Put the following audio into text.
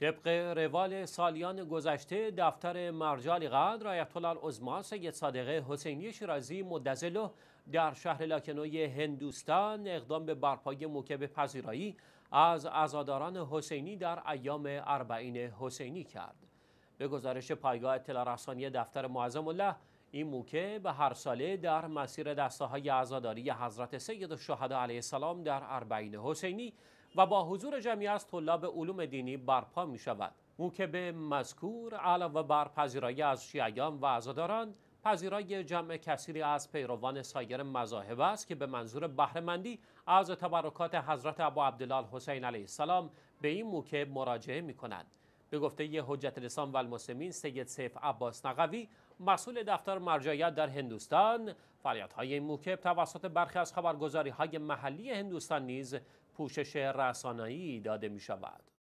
طبق روال سالیان گذشته دفتر مرجع قدر آیت الله العظما سید صادقه حسینی شیرازی مدزله در شهر لاکنوی هندوستان اقدام به برپای موکب پذیرایی از ازاداران حسینی در ایام اربعین حسینی کرد به گزارش پایگاه اطلاع رسانی دفتر معظم الله این موکه به هر ساله در مسیر دسته های حضرت سید الشهدا علیه السلام در اربعین حسینی و با حضور جمعی از طلاب علوم دینی برپا می شود موکب مذکور علاوه بر پذیرایی از شیعیان و عزاداران پذیرای جمع کثیری از پیروان سایر مذاهب است که به منظور بهرهمندی از تبرکات حضرت ابو عبدالله حسین علیه السلام به این موکب مراجعه می کنند به گفته یه حجت الاسلام و المسلمین سید سیف عباس نقوی مسئول دفتر مرجعیت در هندوستان های موکب توسط برخی از خبرگزاری های محلی هندوستان نیز پوشش رسانایی داده می شود.